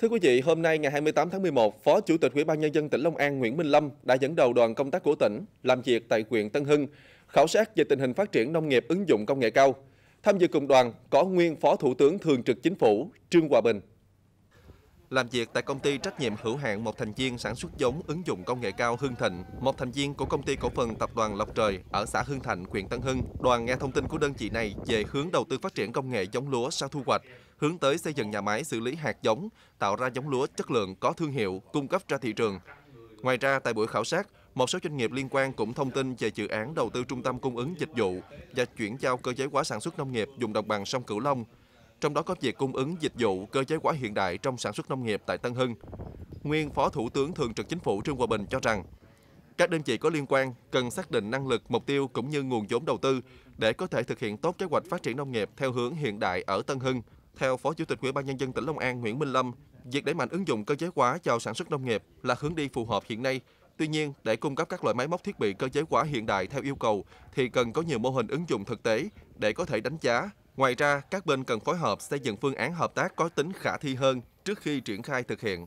Thưa quý vị, hôm nay ngày 28 tháng 11, Phó Chủ tịch Ủy ban nhân dân tỉnh Long An Nguyễn Minh Lâm đã dẫn đầu đoàn công tác của tỉnh làm việc tại huyện Tân Hưng, khảo sát về tình hình phát triển nông nghiệp ứng dụng công nghệ cao. Tham dự cùng đoàn có nguyên Phó Thủ tướng Thường trực Chính phủ Trương Hòa Bình, làm việc tại công ty trách nhiệm hữu hạn một thành viên sản xuất giống ứng dụng công nghệ cao Hưng Thịnh, một thành viên của công ty cổ phần tập đoàn Lộc Trời ở xã Hưng Thạnh, huyện Tân Hưng. Đoàn nghe thông tin của đơn vị này về hướng đầu tư phát triển công nghệ giống lúa sau thu hoạch, hướng tới xây dựng nhà máy xử lý hạt giống, tạo ra giống lúa chất lượng có thương hiệu, cung cấp ra thị trường. Ngoài ra, tại buổi khảo sát, một số doanh nghiệp liên quan cũng thông tin về dự án đầu tư trung tâm cung ứng dịch vụ và chuyển giao cơ giới hóa sản xuất nông nghiệp dùng đồng bằng sông Cửu Long trong đó có việc cung ứng dịch vụ cơ giới hóa hiện đại trong sản xuất nông nghiệp tại Tân Hưng. Nguyên Phó Thủ tướng Thường trực Chính phủ Trương Hòa Bình cho rằng, các đơn vị có liên quan cần xác định năng lực, mục tiêu cũng như nguồn vốn đầu tư để có thể thực hiện tốt kế hoạch phát triển nông nghiệp theo hướng hiện đại ở Tân Hưng. Theo Phó Chủ tịch Ủy ban nhân dân tỉnh Long An Nguyễn Minh Lâm, việc đẩy mạnh ứng dụng cơ giới hóa vào sản xuất nông nghiệp là hướng đi phù hợp hiện nay. Tuy nhiên, để cung cấp các loại máy móc thiết bị cơ giới hóa hiện đại theo yêu cầu thì cần có nhiều mô hình ứng dụng thực tế để có thể đánh giá, Ngoài ra, các bên cần phối hợp xây dựng phương án hợp tác có tính khả thi hơn trước khi triển khai thực hiện.